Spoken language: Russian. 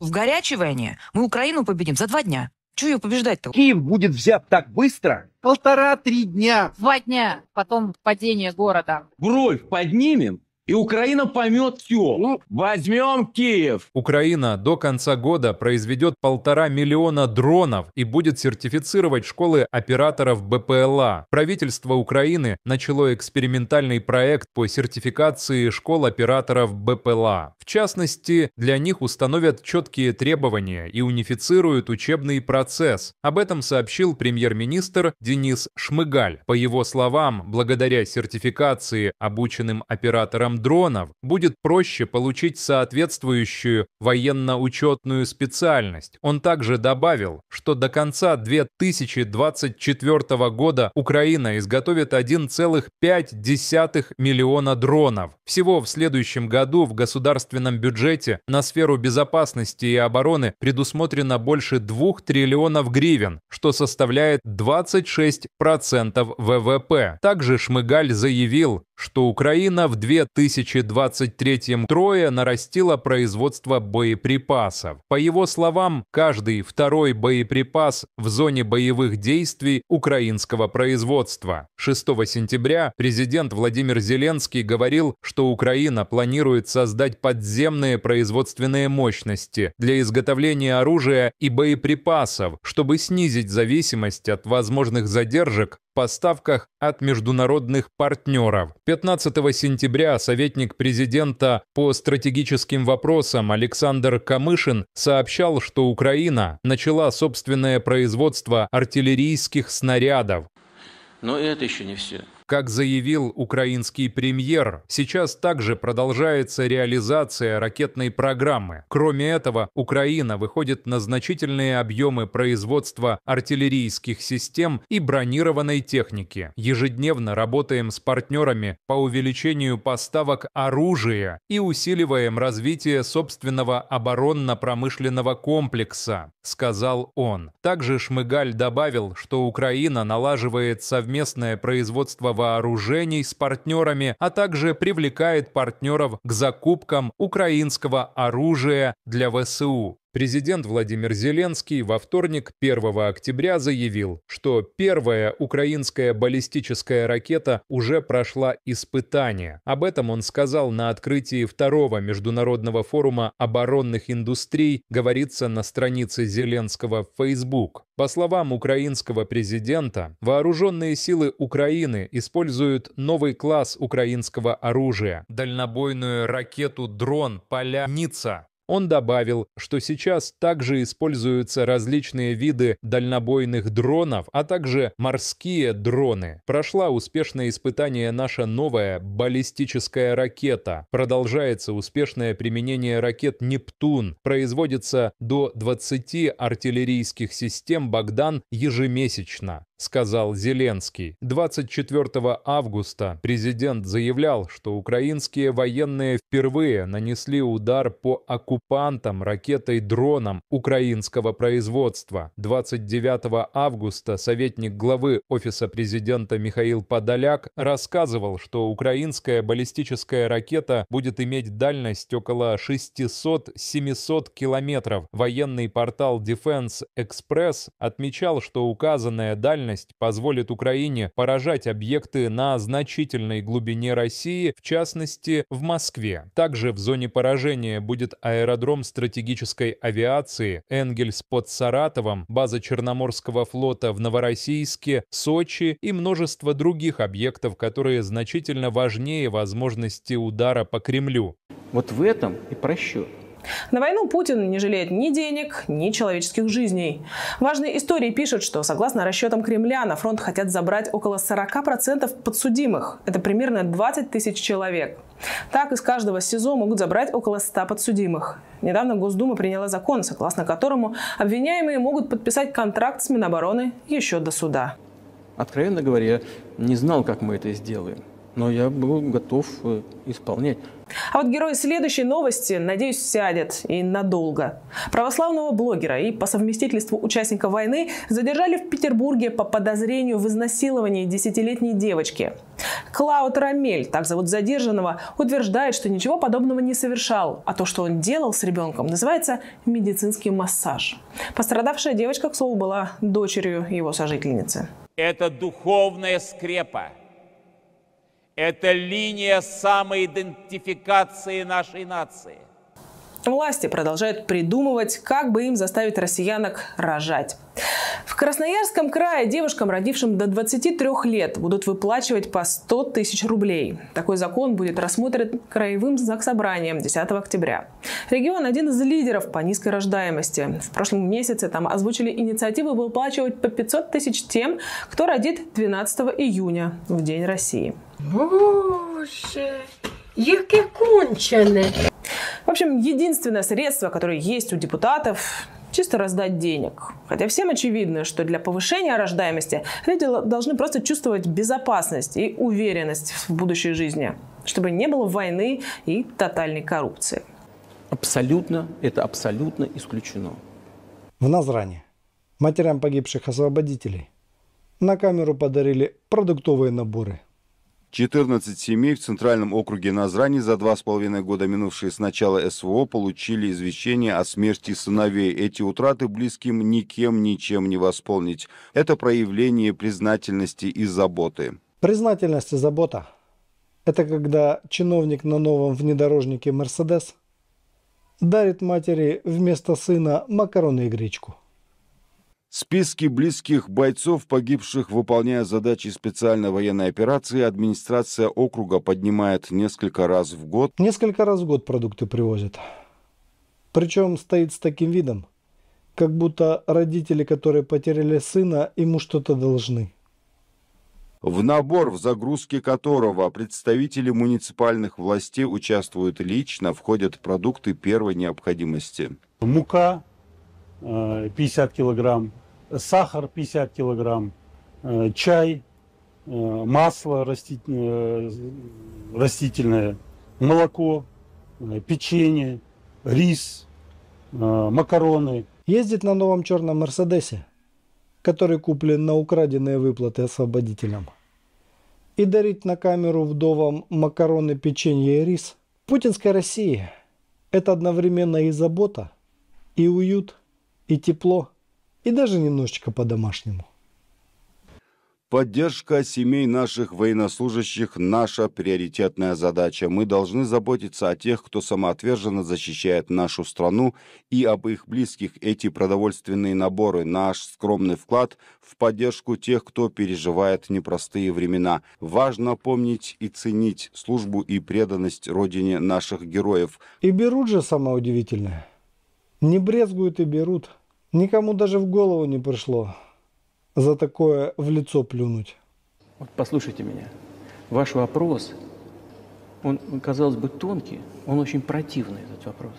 В горячей войне мы Украину победим за два дня. Чего ее побеждать-то? Киев будет взят так быстро? Полтора-три дня. Два дня. Потом падение города. Бровь поднимем и Украина поймет все. Ну, Возьмем Киев. Украина до конца года произведет полтора миллиона дронов и будет сертифицировать школы операторов БПЛА. Правительство Украины начало экспериментальный проект по сертификации школ операторов БПЛА. В частности, для них установят четкие требования и унифицируют учебный процесс. Об этом сообщил премьер-министр Денис Шмыгаль. По его словам, благодаря сертификации обученным операторам дронов будет проще получить соответствующую военно-учетную специальность. Он также добавил, что до конца 2024 года Украина изготовит 1,5 миллиона дронов. Всего в следующем году в государственном бюджете на сферу безопасности и обороны предусмотрено больше 2 триллионов гривен, что составляет 26% ВВП. Также Шмыгаль заявил, что Украина в 2023 трое нарастила производство боеприпасов. По его словам, каждый второй боеприпас в зоне боевых действий украинского производства. 6 сентября президент Владимир Зеленский говорил, что Украина планирует создать подземные производственные мощности для изготовления оружия и боеприпасов, чтобы снизить зависимость от возможных задержек поставках от международных партнеров. 15 сентября советник президента по стратегическим вопросам Александр Камышин сообщал, что Украина начала собственное производство артиллерийских снарядов. Но это еще не все. Как заявил украинский премьер, сейчас также продолжается реализация ракетной программы. Кроме этого, Украина выходит на значительные объемы производства артиллерийских систем и бронированной техники. Ежедневно работаем с партнерами по увеличению поставок оружия и усиливаем развитие собственного оборонно-промышленного комплекса, сказал он. Также Шмыгаль добавил, что Украина налаживает совместное производство вооружений с партнерами, а также привлекает партнеров к закупкам украинского оружия для ВСУ. Президент Владимир Зеленский во вторник 1 октября заявил, что первая украинская баллистическая ракета уже прошла испытание. Об этом он сказал на открытии второго международного форума оборонных индустрий, говорится на странице Зеленского в Facebook. По словам украинского президента, вооруженные силы Украины используют новый класс украинского оружия – дальнобойную ракету «Дрон» поля Ница он добавил, что сейчас также используются различные виды дальнобойных дронов, а также морские дроны. Прошла успешное испытание наша новая баллистическая ракета. Продолжается успешное применение ракет «Нептун». Производится до 20 артиллерийских систем «Богдан» ежемесячно. — сказал Зеленский. 24 августа президент заявлял, что украинские военные впервые нанесли удар по оккупации оккупантам ракетой-дроном украинского производства. 29 августа советник главы Офиса президента Михаил Подоляк рассказывал, что украинская баллистическая ракета будет иметь дальность около 600-700 километров. Военный портал Defense Express отмечал, что указанная дальность позволит Украине поражать объекты на значительной глубине России, в частности, в Москве. Также в зоне поражения будет аэропорт аэродром стратегической авиации, Энгельс под Саратовом, база Черноморского флота в Новороссийске, Сочи и множество других объектов, которые значительно важнее возможности удара по Кремлю. Вот в этом и просчет. На войну Путин не жалеет ни денег, ни человеческих жизней. Важные истории пишут, что, согласно расчетам Кремля, на фронт хотят забрать около 40% подсудимых. Это примерно 20 тысяч человек. Так из каждого СИЗО могут забрать около 100 подсудимых. Недавно Госдума приняла закон, согласно которому обвиняемые могут подписать контракт с Минобороны еще до суда. Откровенно говоря, я не знал, как мы это сделаем, но я был готов э, исполнять. А вот герой следующей новости, надеюсь, сядет и надолго. Православного блогера и по совместительству участника войны задержали в Петербурге по подозрению в изнасиловании десятилетней девочки. Клауд Рамель, так зовут задержанного, утверждает, что ничего подобного не совершал, а то, что он делал с ребенком, называется медицинский массаж. Пострадавшая девочка, к слову, была дочерью его сожительницы. Это духовная скрепа – это линия самоидентификации нашей нации. Власти продолжают придумывать, как бы им заставить россиянок рожать. В Красноярском крае девушкам, родившим до 23 лет, будут выплачивать по 100 тысяч рублей. Такой закон будет рассмотрен Краевым Заксобранием 10 октября. Регион один из лидеров по низкой рождаемости. В прошлом месяце там озвучили инициативу выплачивать по 500 тысяч тем, кто родит 12 июня, в День России. Боже, яке кончене. В общем, единственное средство, которое есть у депутатов, чисто раздать денег. Хотя всем очевидно, что для повышения рождаемости люди должны просто чувствовать безопасность и уверенность в будущей жизни, чтобы не было войны и тотальной коррупции. Абсолютно, это абсолютно исключено. В Назране матерям погибших освободителей на камеру подарили продуктовые наборы – 14 семей в Центральном округе Назрани за два с половиной года, минувшие с начала СВО, получили извещение о смерти сыновей. Эти утраты близким никем ничем не восполнить. Это проявление признательности и заботы. Признательность и забота – это когда чиновник на новом внедорожнике «Мерседес» дарит матери вместо сына макароны и гречку. Списки близких бойцов, погибших, выполняя задачи специальной военной операции, администрация округа поднимает несколько раз в год. Несколько раз в год продукты привозят. Причем стоит с таким видом, как будто родители, которые потеряли сына, ему что-то должны. В набор, в загрузке которого представители муниципальных властей участвуют лично, входят продукты первой необходимости. Мука 50 э, килограмм, сахар 50 килограмм, э, чай, э, масло растительное, э, растительное молоко, печенье, рис, макароны. Ездит на новом черном Мерседесе, который куплен на украденные выплаты освободителям. И дарить на камеру вдовам макароны, печенье и рис. Путинская Россия – это одновременно и забота, и уют, и тепло – и даже немножечко по-домашнему. Поддержка семей наших военнослужащих – наша приоритетная задача. Мы должны заботиться о тех, кто самоотверженно защищает нашу страну и об их близких. Эти продовольственные наборы – наш скромный вклад в поддержку тех, кто переживает непростые времена. Важно помнить и ценить службу и преданность родине наших героев. И берут же самое удивительное. Не брезгуют и берут – Никому даже в голову не пришло за такое в лицо плюнуть. Вот послушайте меня. Ваш вопрос, он, казалось бы, тонкий, он очень противный, этот вопрос.